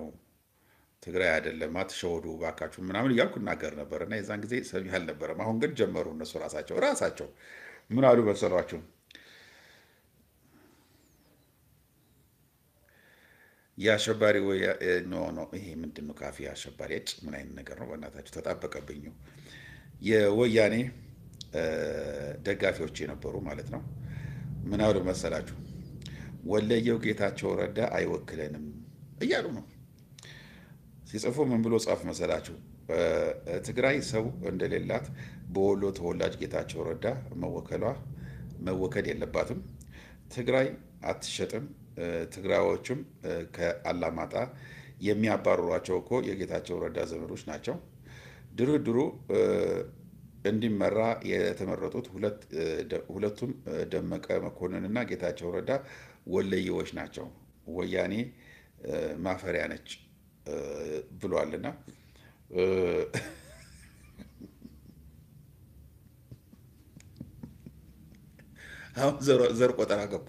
ትግራይ አይደለም አትሸወዱ ባካችሁ ምናምን እያልኩ እናገር ነበር እና የዛን ጊዜ ሰሚ አልነበረም። አሁን ግን ጀመሩ እነሱ ራሳቸው ራሳቸው ምን አሉ መሰሏችሁ? የአሸባሪ ወይ ኖ ኖ ይሄ ምንድን ነው? ካፌ አሸባሪ እጭ ምን አይነት ነገር ነው? በእናታችሁ ተጣበቀብኝ። የወያኔ ደጋፊዎች የነበሩ ማለት ነው ምን አሉ መሰላችሁ? ወለየው ጌታቸው ረዳ አይወክለንም እያሉ ነው ሲጽፉ። ምን ብሎ ጻፍ መሰላችሁ? ትግራይ ሰው እንደሌላት በወሎ ተወላጅ ጌታቸው ረዳ መወከሏ መወከል የለባትም። ትግራይ አትሸጥም ትግራዎችም ከአላማጣ የሚያባርሯቸው እኮ የጌታቸው ረዳ ዘመዶች ናቸው። ድርድሩ እንዲመራ የተመረጡት ሁለቱም ደመቀ መኮንንና ጌታቸው ረዳ ወለየዎች ናቸው። ወያኔ ማፈሪያ ነች ብሏልና አሁን ዘር ቆጠራ ገቡ።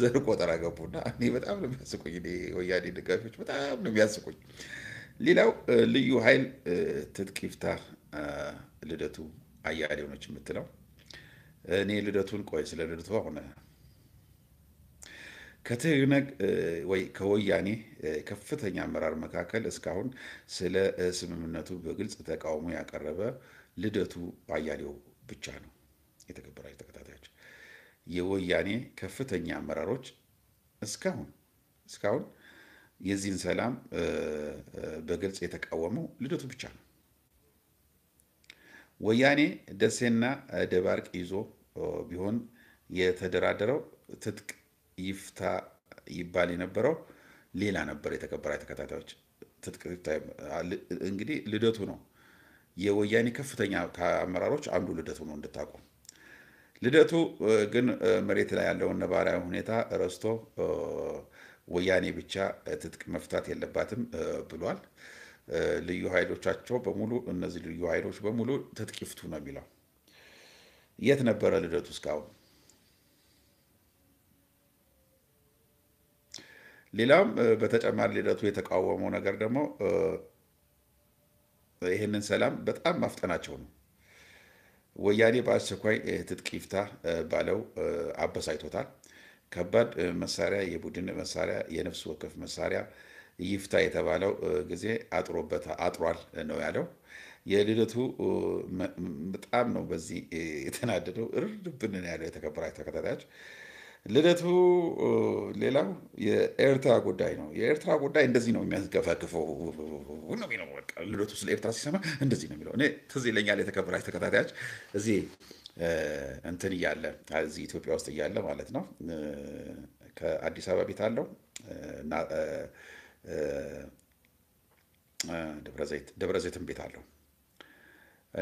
ዘር ቆጠራ ገቡና እኔ በጣም ነው የሚያስቆኝ። ወያኔ ደጋፊዎች በጣም ነው የሚያስቆኝ። ሌላው ልዩ ኃይል ትጥቅ ይፍታ ልደቱ አያሌው ነች የምትለው እኔ ልደቱን ቆይ፣ ስለ ልደቱ አሁን ከትህነግ ወይ ከወያኔ ከፍተኛ አመራር መካከል እስካሁን ስለ ስምምነቱ በግልጽ ተቃውሞ ያቀረበ ልደቱ አያሌው ብቻ ነው። የተከበራችሁ ተከታታዮች የወያኔ ከፍተኛ አመራሮች እስካሁን እስካሁን የዚህን ሰላም በግልጽ የተቃወመው ልደቱ ብቻ ነው። ወያኔ ደሴና ደባርቅ ይዞ ቢሆን የተደራደረው ትጥቅ ይፍታ ይባል የነበረው ሌላ ነበር። የተከበራ ተከታታዮች ትጥቅ እንግዲህ ልደቱ ነው። የወያኔ ከፍተኛ አመራሮች አንዱ ልደቱ ነው እንድታውቁ ልደቱ ግን መሬት ላይ ያለውን ነባራዊ ሁኔታ ረስቶ ወያኔ ብቻ ትጥቅ መፍታት የለባትም ብሏል። ልዩ ኃይሎቻቸው በሙሉ እነዚህ ልዩ ኃይሎች በሙሉ ትጥቅ ይፍቱ ነው የሚለው። የት ነበረ ልደቱ እስካሁን? ሌላም በተጨማሪ ልደቱ የተቃወመው ነገር ደግሞ ይህንን ሰላም በጣም ማፍጠናቸው ነው። ወያኔ በአስቸኳይ ትጥቅ ይፍታ ባለው አበሳጭቶታል። ከባድ መሳሪያ፣ የቡድን መሳሪያ፣ የነፍስ ወከፍ መሳሪያ ይፍታ የተባለው ጊዜ አጥሮበት አጥሯል ነው ያለው። የልደቱ በጣም ነው በዚህ የተናደደው። እርድብንን ያለው የተከበራችሁ ተከታታዮች ልደቱ ሌላው የኤርትራ ጉዳይ ነው። የኤርትራ ጉዳይ እንደዚህ ነው የሚያስገፈግፈው ነው የሚለው ልደቱ ስለ ኤርትራ ሲሰማ እንደዚህ ነው የሚለው። እኔ ትዝ ይለኛል የተከበራች ተከታታያች እዚህ እንትን እያለ እዚህ ኢትዮጵያ ውስጥ እያለ ማለት ነው ከአዲስ አበባ ቤት አለው ደብረ ዘይትን ቤት አለው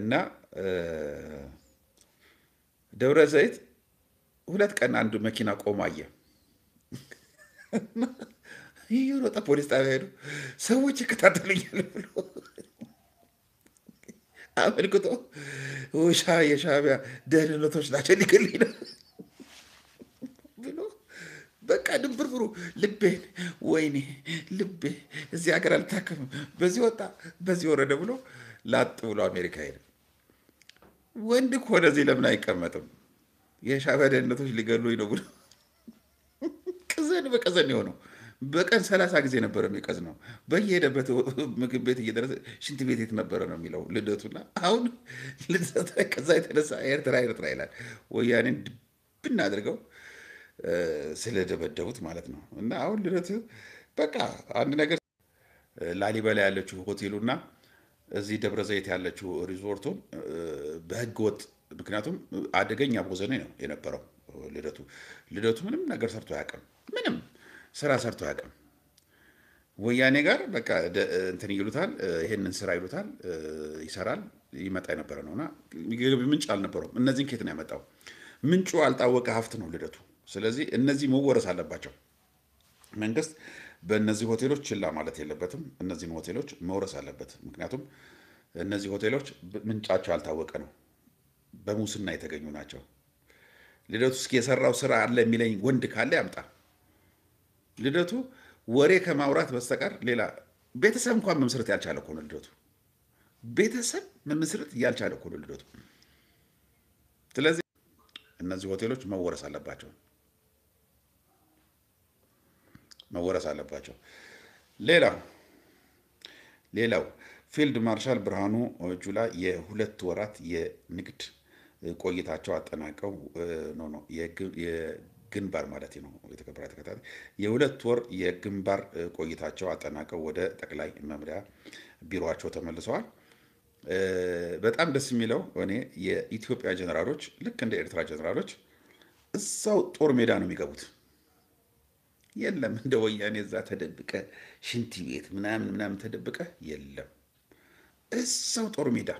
እና ደብረ ዘይት ሁለት ቀን አንዱ መኪና ቆሞ አየ። ይህ ሮጠ ፖሊስ ጣቢያ ሄዱ። ሰዎች ይከታተሉኛል ብሎ አመልክቶ ውሻ የሻቢያ ደህንነቶች ናቸው ሊገልኝ ነው ብሎ በቃ ድንብርብሩ ልቤን፣ ወይኔ ልቤ እዚህ ሀገር አልታከምም፣ በዚህ ወጣ በዚህ ወረደ ብሎ ላጥ ብሎ አሜሪካ ሄደ። ወንድ ከሆነ እዚህ ለምን አይቀመጥም? የሻዕቢያ ደህንነቶች ሊገሉኝ ነው ብሎ ቅዘን በቀዘን የሆነው በቀን ሰላሳ ጊዜ ነበረ የሚቀዝ ነው። በየሄደበት ምግብ ቤት እየደረሰ ሽንት ቤት የት ነበረ ነው የሚለው ልደቱና አሁን ልደቱ ከዛ የተነሳ ኤርትራ ኤርትራ ይላል። ወያኔን ድብና አድርገው ስለደበደቡት ማለት ነው። እና አሁን ልደቱ በቃ አንድ ነገር ላሊበላ ያለችው ሆቴሉና እዚህ ደብረ ዘይት ያለችው ሪዞርቱን በህገ ወጥ ምክንያቱም አደገኛ ቦዘኔ ነው የነበረው ልደቱ። ልደቱ ምንም ነገር ሰርቶ አያውቅም። ምንም ስራ ሰርቶ አያውቅም። ወያኔ ጋር በቃ እንትን ይሉታል፣ ይሄንን ስራ ይሉታል፣ ይሰራል፣ ይመጣ የነበረ ነውና ገቢ ምንጭ አልነበረውም። እነዚህን ኬት ነው ያመጣው? ምንጩ አልታወቀ ሀብት ነው ልደቱ። ስለዚህ እነዚህ መወረስ አለባቸው። መንግስት በእነዚህ ሆቴሎች ችላ ማለት የለበትም። እነዚህን ሆቴሎች መውረስ አለበት። ምክንያቱም እነዚህ ሆቴሎች ምንጫቸው ያልታወቀ ነው። በሙስና የተገኙ ናቸው። ልደቱ እስኪ የሰራው ስራ አለ የሚለኝ ወንድ ካለ ያምጣ። ልደቱ ወሬ ከማውራት በስተቀር ሌላ ቤተሰብ እንኳን መመስረት ያልቻለ እኮ ነው ልደቱ። ቤተሰብ መመስረት ያልቻለ እኮ ነው ልደቱ። ስለዚህ እነዚህ ሆቴሎች መወረስ አለባቸው፣ መወረስ አለባቸው። ሌላ ሌላው ፊልድ ማርሻል ብርሃኑ ጁላ የሁለት ወራት የንግድ ቆይታቸው አጠናቀው ኖ የግንባር ማለት ነው። የተከበራ ተከታታይ የሁለት ወር የግንባር ቆይታቸው አጠናቀው ወደ ጠቅላይ መምሪያ ቢሮቸው ተመልሰዋል። በጣም ደስ የሚለው እኔ የኢትዮጵያ ጀነራሎች ልክ እንደ ኤርትራ ጀነራሎች እዛው ጦር ሜዳ ነው የሚገቡት። የለም እንደ ወያኔ እዛ ተደብቀ ሽንቲ ቤት ምናምን ምናምን ተደብቀ የለም እዛው ጦር ሜዳ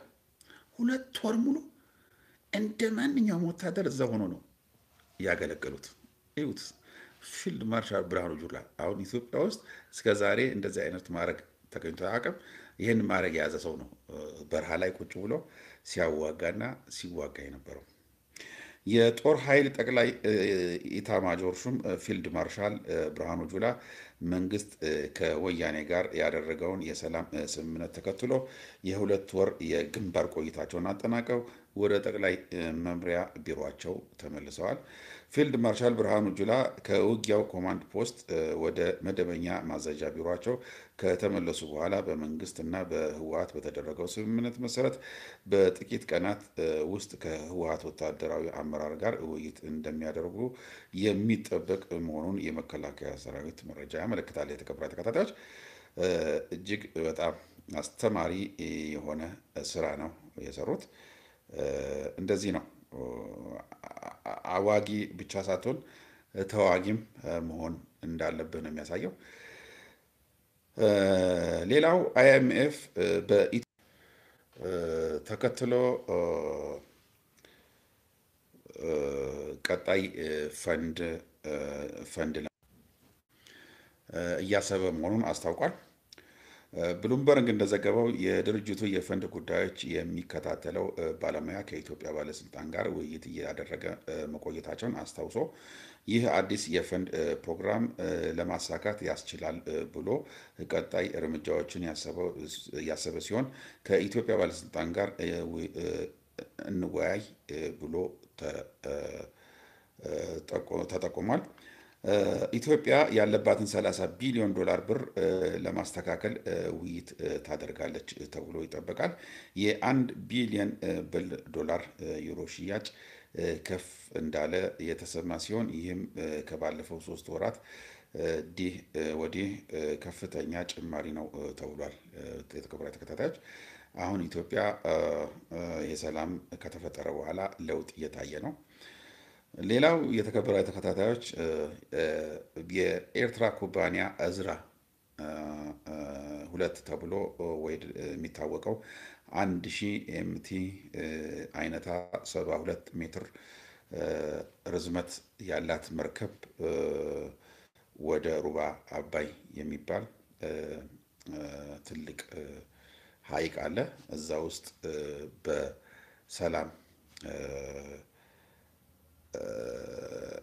ሁለት ወር ሙሉ እንደ ማንኛውም ወታደር እዛ ሆኖ ነው ያገለገሉት። ይሁት ፊልድ ማርሻል ብርሃኑ ጁላ አሁን ኢትዮጵያ ውስጥ እስከ ዛሬ እንደዚህ አይነት ማድረግ ተገኝቶ አቅም ይህን ማድረግ የያዘ ሰው ነው በረሃ ላይ ቁጭ ብሎ ሲያዋጋና ሲዋጋ የነበረው። የጦር ኃይል ጠቅላይ ኢታማጆር ሹም ፊልድ ማርሻል ብርሃኑ ጁላ መንግስት ከወያኔ ጋር ያደረገውን የሰላም ስምምነት ተከትሎ የሁለት ወር የግንባር ቆይታቸውን አጠናቀው ወደ ጠቅላይ መምሪያ ቢሮቸው ተመልሰዋል። ፊልድ ማርሻል ብርሃኑ ጁላ ከውጊያው ኮማንድ ፖስት ወደ መደበኛ ማዘዣ ቢሮቸው ከተመለሱ በኋላ በመንግስትና በህወሀት በተደረገው ስምምነት መሰረት በጥቂት ቀናት ውስጥ ከህወሀት ወታደራዊ አመራር ጋር ውይይት እንደሚያደርጉ የሚጠበቅ መሆኑን የመከላከያ ሰራዊት መረጃ ያመለክታል። የተከበራችሁ ተከታታዮች እጅግ በጣም አስተማሪ የሆነ ስራ ነው የሰሩት። እንደዚህ ነው አዋጊ ብቻ ሳትሆን ተዋጊም መሆን እንዳለብህ ነው የሚያሳየው። ሌላው አይኤምኤፍ በኢትዮጵያ ተከትሎ ቀጣይ ፈንድ ፈንድ እያሰበ መሆኑን አስታውቋል። ብሉምበርግ እንደዘገበው የድርጅቱ የፈንድ ጉዳዮች የሚከታተለው ባለሙያ ከኢትዮጵያ ባለስልጣን ጋር ውይይት እያደረገ መቆየታቸውን አስታውሶ ይህ አዲስ የፈንድ ፕሮግራም ለማሳካት ያስችላል ብሎ ቀጣይ እርምጃዎችን ያሰበ ሲሆን ከኢትዮጵያ ባለስልጣን ጋር እንወያይ ብሎ ተጠቁሟል። ኢትዮጵያ ያለባትን 30 ቢሊዮን ዶላር ብር ለማስተካከል ውይይት ታደርጋለች ተብሎ ይጠበቃል። የአንድ ቢሊዮን ብል ዶላር ዩሮ ሽያጭ ከፍ እንዳለ የተሰማ ሲሆን ይህም ከባለፈው ሶስት ወራት ዲህ ወዲህ ከፍተኛ ጭማሪ ነው ተብሏል። የተከበራችሁ ተከታታዮች አሁን ኢትዮጵያ የሰላም ከተፈጠረ በኋላ ለውጥ እየታየ ነው። ሌላው የተከበራዊ ተከታታዮች የኤርትራ ኩባንያ እዝራ ሁለት ተብሎ ወይ የሚታወቀው አንድ ሺ ኤምቲ አይነታ ሁለት ሜትር ርዝመት ያላት መርከብ ወደ ሩባ አባይ የሚባል ትልቅ ሐይቅ አለ። እዛ ውስጥ በሰላም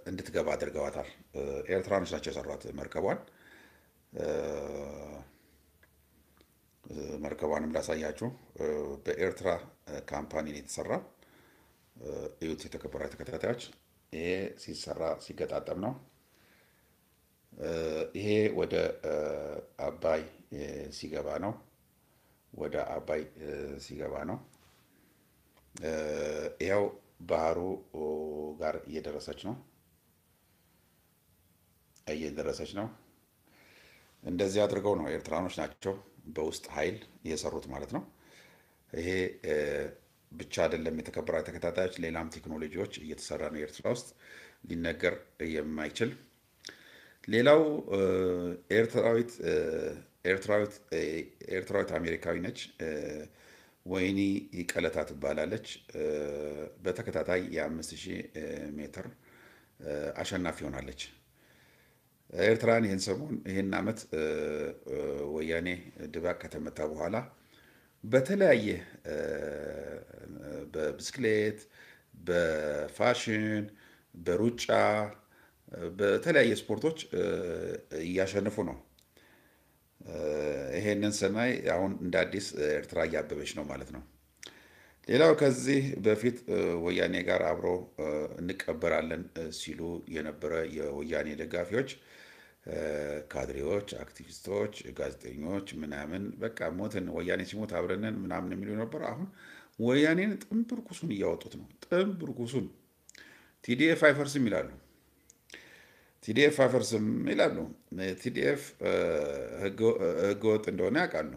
እንድትገባ አድርገዋታል። ኤርትራኖች ናቸው የሰሯት መርከቧን። መርከቧንም ላሳያችሁ። በኤርትራ ካምፓኒ የተሰራ እዩት፣ የተከበራችሁ ተከታታዮች። ይሄ ሲሰራ ሲገጣጠም ነው። ይሄ ወደ አባይ ሲገባ ነው። ወደ አባይ ሲገባ ነው። ያው ባህሩ ጋር እየደረሰች ነው እየደረሰች ነው። እንደዚህ አድርገው ነው ኤርትራኖች ናቸው በውስጥ ኃይል የሰሩት ማለት ነው። ይሄ ብቻ አይደለም የተከበራ ተከታታዮች፣ ሌላም ቴክኖሎጂዎች እየተሰራ ነው ኤርትራ ውስጥ ሊነገር የማይችል ሌላው ኤርትራዊት ኤርትራዊት አሜሪካዊ ነች። ወይኒ ቀለታ ትባላለች። በተከታታይ የአምስት ሺህ ሜትር አሸናፊ ሆናለች። ኤርትራን ይህን ሰሞን ይህን ዓመት ወያኔ ድባቅ ከተመታ በኋላ በተለያየ በብስክሌት፣ በፋሽን፣ በሩጫ በተለያየ ስፖርቶች እያሸነፉ ነው። ይሄንን ስናይ አሁን እንደ አዲስ ኤርትራ እያበበች ነው ማለት ነው። ሌላው ከዚህ በፊት ወያኔ ጋር አብሮ እንቀበራለን ሲሉ የነበረ የወያኔ ደጋፊዎች፣ ካድሬዎች፣ አክቲቪስቶች፣ ጋዜጠኞች ምናምን በቃ ሞትን ወያኔ ሲሞት አብረንን ምናምን የሚሉ ነበር። አሁን ወያኔን ጥምብርኩሱን እያወጡት ነው። ጥምብርኩሱን ቲዲኤፍ አይፈርስም ይላሉ። ቲዲኤፍ አፈርስም ይላሉ። ቲዲኤፍ ህገወጥ እንደሆነ ያውቃሉ።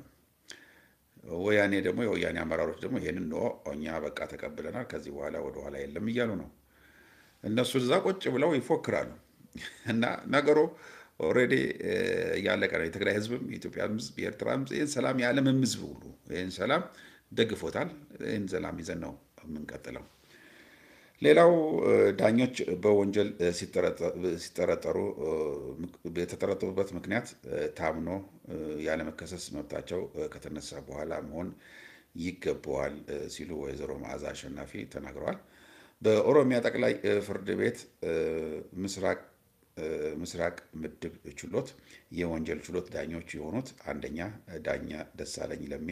ወያኔ ደግሞ የወያኔ አመራሮች ደግሞ ይህንን ኖ እኛ በቃ ተቀብለናል፣ ከዚህ በኋላ ወደኋላ የለም እያሉ ነው። እነሱ እዛ ቁጭ ብለው ይፎክራሉ እና ነገሩ ኦልሬዲ እያለቀ ነው። የትግራይ ህዝብም፣ የኢትዮጵያ ህዝብ፣ የኤርትራ ህዝብ ይህን ሰላም የዓለምም ህዝብ ሁሉ ይህን ሰላም ደግፎታል። ይህን ሰላም ይዘን ነው የምንቀጥለው። ሌላው ዳኞች በወንጀል ሲጠረጠሩ የተጠረጠሩበት ምክንያት ታምኖ ያለመከሰስ መብታቸው ከተነሳ በኋላ መሆን ይገባዋል ሲሉ ወይዘሮ መዓዛ አሸናፊ ተናግረዋል። በኦሮሚያ ጠቅላይ ፍርድ ቤት ምስራቅ ምስራቅ ምድብ ችሎት የወንጀል ችሎት ዳኞች የሆኑት አንደኛ ዳኛ ደሳለኝ ለሜ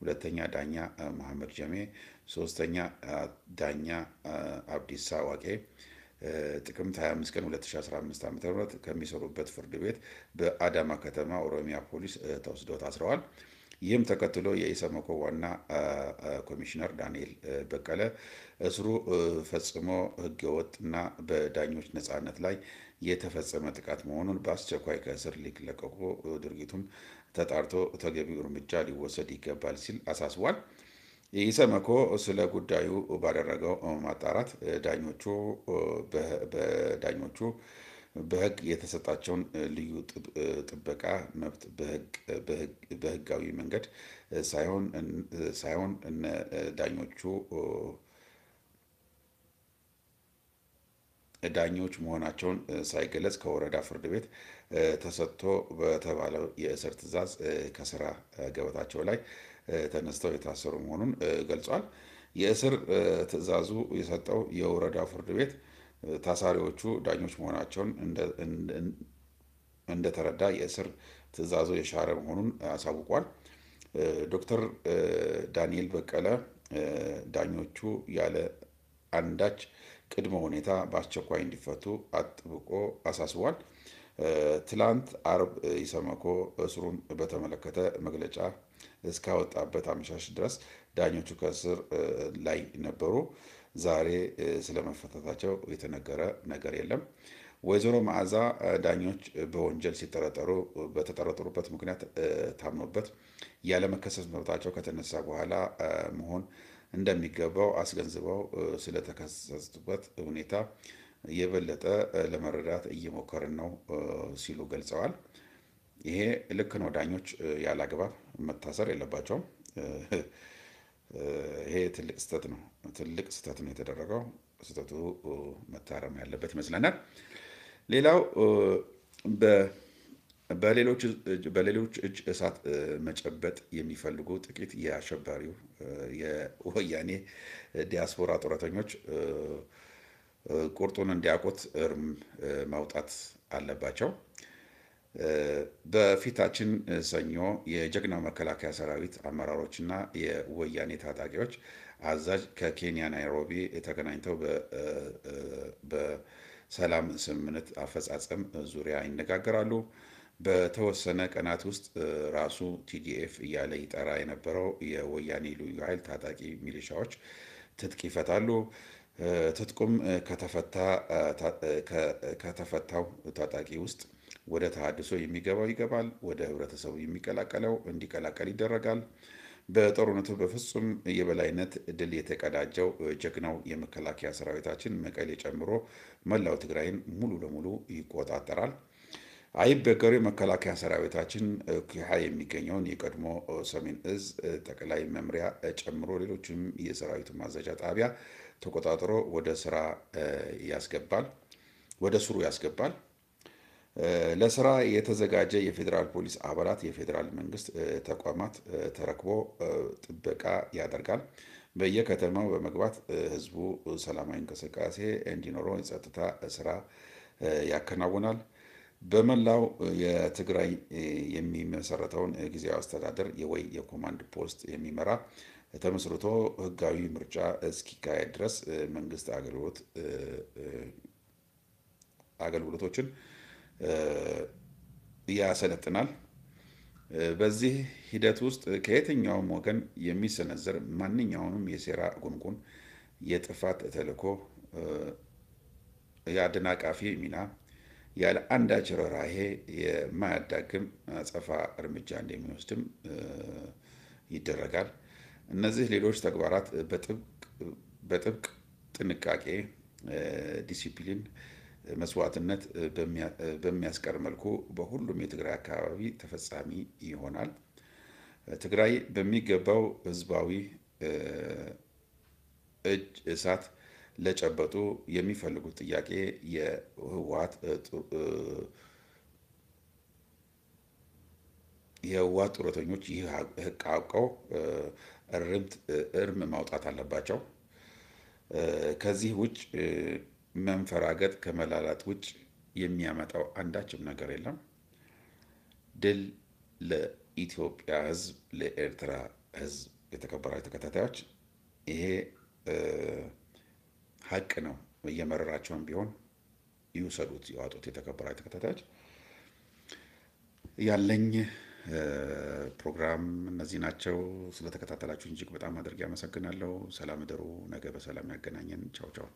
ሁለተኛ ዳኛ መሐመድ ጀሜ፣ ሶስተኛ ዳኛ አብዲሳ ዋቄ ጥቅምት 25 ቀን 2015 ዓ ም ከሚሰሩበት ፍርድ ቤት በአዳማ ከተማ ኦሮሚያ ፖሊስ ተወስደው ታስረዋል። ይህም ተከትሎ የኢሰመኮ ዋና ኮሚሽነር ዳንኤል በቀለ እስሩ ፈጽሞ እና በዳኞች ነፃነት ላይ የተፈጸመ ጥቃት መሆኑን በአስቸኳይ ከእስር ሊለቀቁ ድርጊቱም ተጣርቶ ተገቢው እርምጃ ሊወሰድ ይገባል ሲል አሳስቧል። ኢሰመኮ ስለ ጉዳዩ ባደረገው ማጣራት ዳኞቹ በዳኞቹ በህግ የተሰጣቸውን ልዩ ጥበቃ መብት በህጋዊ መንገድ ሳይሆን ዳኞቹ ዳኞች መሆናቸውን ሳይገለጽ ከወረዳ ፍርድ ቤት ተሰጥቶ በተባለው የእስር ትዕዛዝ ከስራ ገበታቸው ላይ ተነስተው የታሰሩ መሆኑን ገልጿል። የእስር ትዕዛዙ የሰጠው የወረዳ ፍርድ ቤት ታሳሪዎቹ ዳኞች መሆናቸውን እንደተረዳ የእስር ትዕዛዙ የሻረ መሆኑን አሳውቋል። ዶክተር ዳንኤል በቀለ ዳኞቹ ያለ አንዳች ቅድመ ሁኔታ በአስቸኳይ እንዲፈቱ አጥብቆ አሳስቧል። ትላንት አርብ ኢሰመኮ እስሩን በተመለከተ መግለጫ እስካወጣበት አመሻሽ ድረስ ዳኞቹ ከእስር ላይ ነበሩ። ዛሬ ስለመፈታታቸው የተነገረ ነገር የለም። ወይዘሮ መዓዛ ዳኞች በወንጀል ሲጠረጠሩ በተጠረጠሩበት ምክንያት ታምኖበት ያለመከሰስ መብታቸው ከተነሳ በኋላ መሆን እንደሚገባው አስገንዝበው ስለተከሰቱበት ሁኔታ የበለጠ ለመረዳት እየሞከርን ነው ሲሉ ገልጸዋል። ይሄ ልክ ነው። ዳኞች ያላግባብ መታሰር የለባቸውም። ይሄ ትልቅ ስህተት ነው። ትልቅ ስህተት ነው የተደረገው። ስህተቱ መታረም ያለበት ይመስለናል። ሌላው በ በሌሎች እጅ እሳት መጨበጥ የሚፈልጉ ጥቂት የአሸባሪው የወያኔ ዲያስፖራ ጡረተኞች ቁርጡን እንዲያውቁት እርም ማውጣት አለባቸው። በፊታችን ሰኞ የጀግናው መከላከያ ሰራዊት አመራሮችና የወያኔ ታጣቂዎች አዛዥ ከኬንያ ናይሮቢ ተገናኝተው በሰላም ስምምነት አፈጻጸም ዙሪያ ይነጋገራሉ። በተወሰነ ቀናት ውስጥ ራሱ ቲዲኤፍ እያለ ይጠራ የነበረው የወያኔ ልዩ ኃይል ታጣቂ ሚሊሻዎች ትጥቅ ይፈታሉ። ትጥቁም ከተፈታው ታጣቂ ውስጥ ወደ ተሃድሶ የሚገባው ይገባል፣ ወደ ህብረተሰቡ የሚቀላቀለው እንዲቀላቀል ይደረጋል። በጦርነቱ በፍጹም የበላይነት ድል የተቀዳጀው ጀግናው የመከላከያ ሰራዊታችን መቀሌ ጨምሮ መላው ትግራይን ሙሉ ለሙሉ ይቆጣጠራል። አይብ በቀሪ መከላከያ ሰራዊታችን ኪሃ የሚገኘውን የቀድሞ ሰሜን እዝ ጠቅላይ መምሪያ ጨምሮ ሌሎችም የሰራዊቱ ማዘዣ ጣቢያ ተቆጣጥሮ ወደ ስራ ያስገባል፣ ወደ ስሩ ያስገባል። ለስራ የተዘጋጀ የፌዴራል ፖሊስ አባላት የፌዴራል መንግስት ተቋማት ተረክቦ ጥበቃ ያደርጋል። በየከተማው በመግባት ህዝቡ ሰላማዊ እንቅስቃሴ እንዲኖረው የጸጥታ ስራ ያከናውናል። በመላው የትግራይ የሚመሰረተውን ጊዜያዊ አስተዳደር የወይ የኮማንድ ፖስት የሚመራ ተመስርቶ ህጋዊ ምርጫ እስኪካሄድ ድረስ መንግስት አገልግሎት አገልግሎቶችን ያሰለጥናል። በዚህ ሂደት ውስጥ ከየትኛውም ወገን የሚሰነዘር ማንኛውንም የሴራ ጉንጉን፣ የጥፋት ተልዕኮ፣ የአደናቃፊ ሚና ያለ አንዳች ርኅራኄ የማያዳግም አጸፋ እርምጃ እንደሚወስድም ይደረጋል። እነዚህ ሌሎች ተግባራት በጥብቅ ጥንቃቄ፣ ዲሲፕሊን፣ መስዋዕትነት በሚያስቀር መልኩ በሁሉም የትግራይ አካባቢ ተፈጻሚ ይሆናል። ትግራይ በሚገባው ህዝባዊ እጅ እሳት ለጨበጡ የሚፈልጉት ጥያቄ የህወሀት የህወሀት ጡረተኞች ይህ ህግ አውቀው እርምት እርም ማውጣት አለባቸው። ከዚህ ውጭ መንፈራገጥ ከመላላት ውጭ የሚያመጣው አንዳችም ነገር የለም። ድል ለኢትዮጵያ ህዝብ፣ ለኤርትራ ህዝብ። የተከበራችሁ ተከታታዮች ይሄ ሀቅ ነው። እየመረራቸውን ቢሆን ይውሰዱት፣ የዋጡት። የተከበራችሁ ተከታታዮች ያለኝ ፕሮግራም እነዚህ ናቸው። ስለተከታተላችሁ እጅግ በጣም አድርጌ አመሰግናለሁ። ሰላም እደሩ። ነገ በሰላም ያገናኘን። ቻው ቻው።